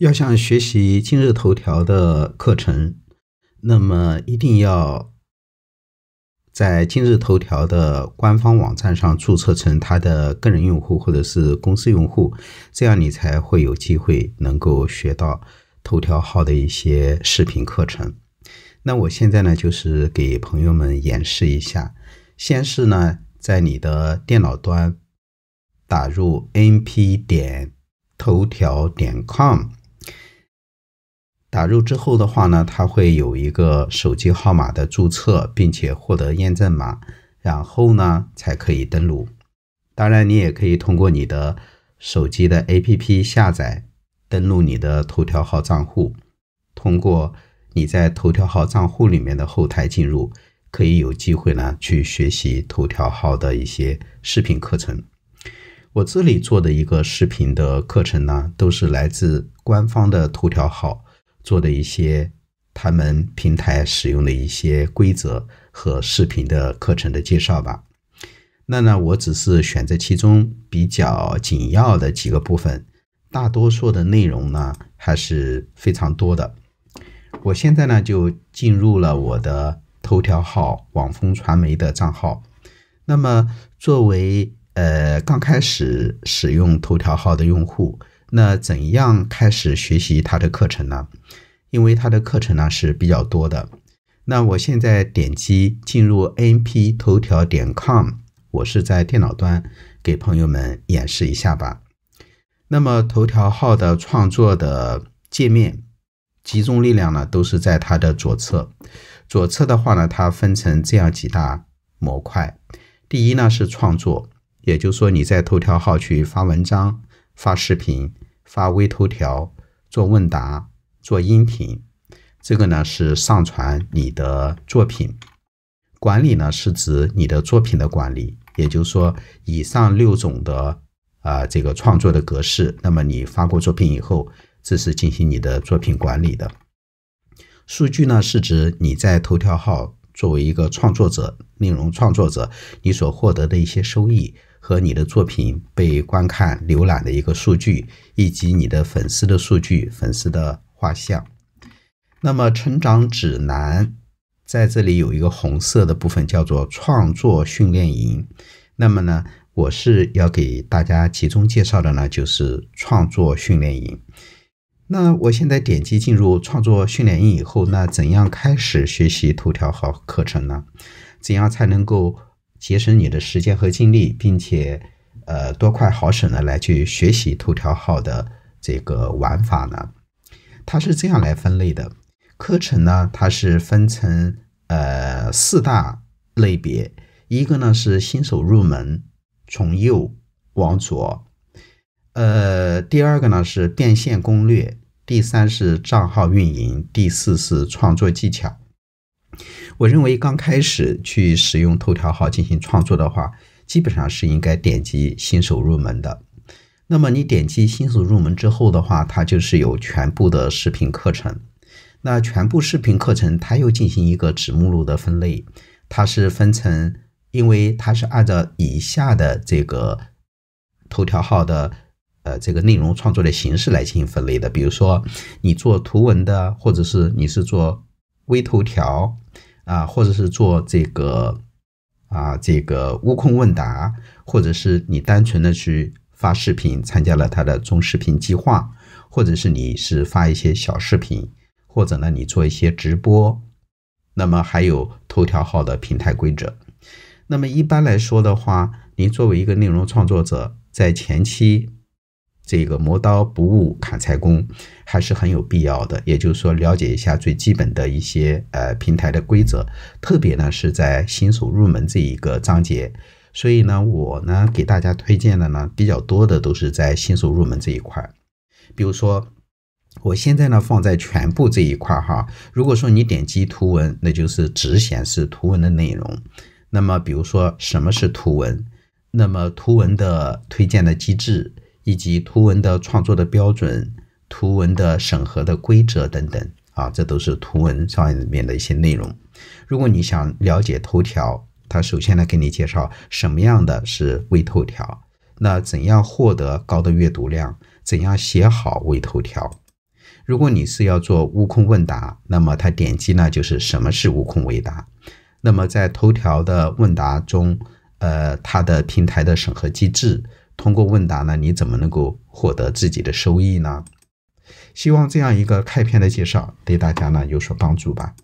要想学习今日头条的课程，那么一定要在今日头条的官方网站上注册成它的个人用户或者是公司用户，这样你才会有机会能够学到头条号的一些视频课程。那我现在呢，就是给朋友们演示一下，先是呢，在你的电脑端打入 n p 点头条点 com。打入之后的话呢，它会有一个手机号码的注册，并且获得验证码，然后呢才可以登录。当然，你也可以通过你的手机的 APP 下载登录你的头条号账户。通过你在头条号账户里面的后台进入，可以有机会呢去学习头条号的一些视频课程。我这里做的一个视频的课程呢，都是来自官方的头条号。做的一些他们平台使用的一些规则和视频的课程的介绍吧。那呢，我只是选择其中比较紧要的几个部分，大多数的内容呢还是非常多的。我现在呢就进入了我的头条号网风传媒的账号。那么，作为呃刚开始使用头条号的用户。那怎样开始学习他的课程呢？因为他的课程呢是比较多的。那我现在点击进入 np 头条点 com，我是在电脑端给朋友们演示一下吧。那么头条号的创作的界面，集中力量呢都是在它的左侧。左侧的话呢，它分成这样几大模块。第一呢是创作，也就是说你在头条号去发文章。发视频、发微头条、做问答、做音频，这个呢是上传你的作品。管理呢是指你的作品的管理，也就是说以上六种的啊这个创作的格式。那么你发过作品以后，这是进行你的作品管理的。数据呢是指你在头条号作为一个创作者、内容创作者，你所获得的一些收益。和你的作品被观看、浏览的一个数据，以及你的粉丝的数据、粉丝的画像。那么成长指南在这里有一个红色的部分，叫做创作训练营。那么呢，我是要给大家集中介绍的呢，就是创作训练营。那我现在点击进入创作训练营以后，那怎样开始学习头条号课程呢？怎样才能够？节省你的时间和精力，并且呃多快好省的来去学习头条号的这个玩法呢？它是这样来分类的，课程呢它是分成呃四大类别，一个呢是新手入门，从右往左，呃第二个呢是变现攻略，第三是账号运营，第四是创作技巧。我认为刚开始去使用头条号进行创作的话，基本上是应该点击新手入门的。那么你点击新手入门之后的话，它就是有全部的视频课程。那全部视频课程，它又进行一个子目录的分类，它是分成，因为它是按照以下的这个头条号的呃这个内容创作的形式来进行分类的。比如说你做图文的，或者是你是做微头条。啊，或者是做这个啊，这个悟空问答，或者是你单纯的去发视频，参加了他的中视频计划，或者是你是发一些小视频，或者呢你做一些直播，那么还有头条号的平台规则。那么一般来说的话，您作为一个内容创作者，在前期。这个磨刀不误砍柴工还是很有必要的。也就是说，了解一下最基本的一些呃平台的规则，特别呢是在新手入门这一个章节。所以呢，我呢给大家推荐的呢比较多的都是在新手入门这一块。比如说，我现在呢放在全部这一块哈。如果说你点击图文，那就是只显示图文的内容。那么，比如说什么是图文？那么图文的推荐的机制？以及图文的创作的标准、图文的审核的规则等等啊，这都是图文上面的一些内容。如果你想了解头条，它首先呢给你介绍什么样的是微头条，那怎样获得高的阅读量，怎样写好微头条。如果你是要做悟空问答，那么它点击呢就是什么是悟空问答，那么在头条的问答中，呃，它的平台的审核机制。通过问答呢，你怎么能够获得自己的收益呢？希望这样一个开篇的介绍对大家呢有所帮助吧。